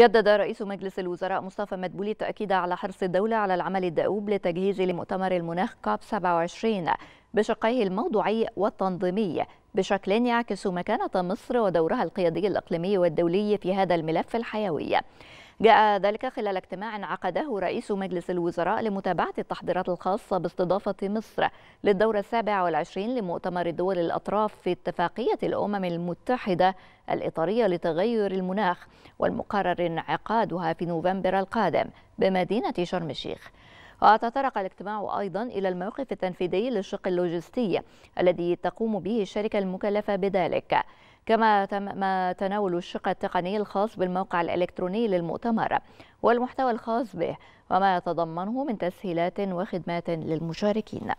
جدد رئيس مجلس الوزراء مصطفى مدبولي التأكيد على حرص الدولة على العمل الدؤوب لتجهيز لمؤتمر المناخ كاب 27 بشقيه الموضوعي والتنظيمي بشكل يعكس مكانة مصر ودورها القيادي الإقليمي والدولي في هذا الملف الحيوي جاء ذلك خلال اجتماع عقده رئيس مجلس الوزراء لمتابعة التحضيرات الخاصة باستضافة مصر للدورة السابعة والعشرين لمؤتمر الدول الأطراف في اتفاقية الأمم المتحدة الإطارية لتغير المناخ والمقرر انعقادها في نوفمبر القادم بمدينة شرم الشيخ وتطرق الاجتماع أيضا إلى الموقف التنفيذي للشق اللوجستي الذي تقوم به الشركة المكلفة بذلك كما تم تناول الشق التقني الخاص بالموقع الإلكتروني للمؤتمر والمحتوى الخاص به وما يتضمنه من تسهيلات وخدمات للمشاركين